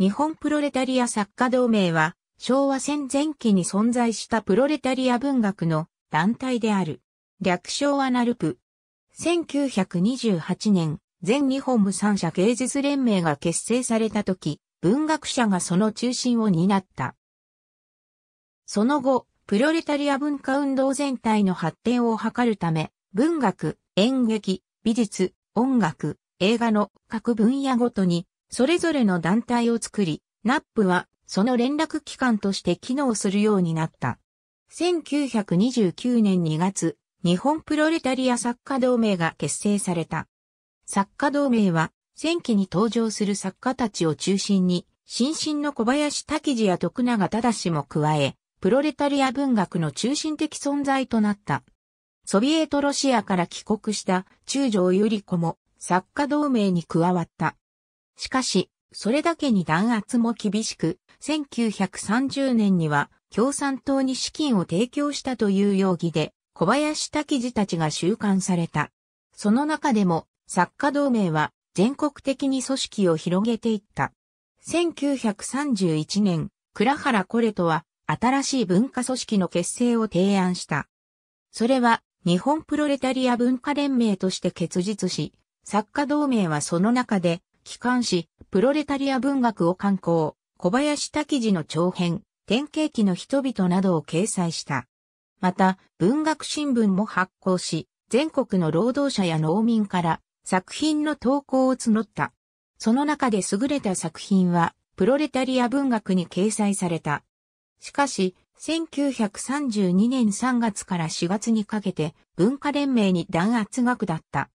日本プロレタリア作家同盟は、昭和戦前期に存在したプロレタリア文学の団体である。略称はナルプ。1928年、全日本無産者芸術連盟が結成された時、文学者がその中心を担った。その後、プロレタリア文化運動全体の発展を図るため、文学、演劇、美術、音楽、映画の各分野ごとにそれぞれの団体を作り、ナップはその連絡機関として機能するようになった。1929年2月、日本プロレタリア作家同盟が結成された。作家同盟は、戦記に登場する作家たちを中心に、新進の小林滝次や徳永忠も加え、プロレタリア文学の中心的存在となった。ソビエトロシアから帰国した中条ゆり子も作家同盟に加わった。しかし、それだけに弾圧も厳しく、1930年には共産党に資金を提供したという容疑で、小林滝次たちが収監された。その中でも、作家同盟は全国的に組織を広げていった。1931年、倉原コレトは新しい文化組織の結成を提案した。それは日本プロレタリア文化連盟として結実し、作家同盟はその中で機関誌、プロレタリア文学を刊行、小林滝次の長編、典型期の人々などを掲載した。また、文学新聞も発行し、全国の労働者や農民から作品の投稿を募った。その中で優れた作品は、プロレタリア文学に掲載された。しかし、1932年3月から4月にかけて文化連盟に弾圧額だった。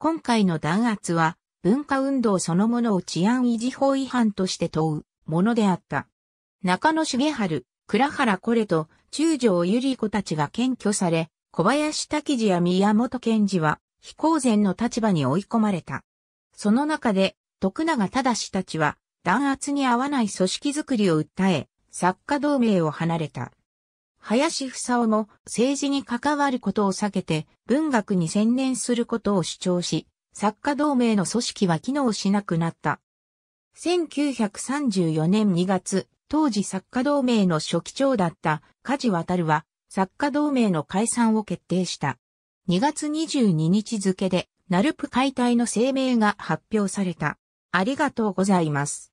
今回の弾圧は文化運動そのものを治安維持法違反として問うものであった。中野重春、倉原コれと中条ゆり子たちが検挙され、小林滝次や宮本賢治は非公然の立場に追い込まれた。その中で、徳永正たちは弾圧に合わない組織づくりを訴え、作家同盟を離れた。林房夫も政治に関わることを避けて文学に専念することを主張し、作家同盟の組織は機能しなくなった。1934年2月、当時作家同盟の初期長だった梶渡は作家同盟の解散を決定した。2月22日付でナルプ解体の声明が発表された。ありがとうございます。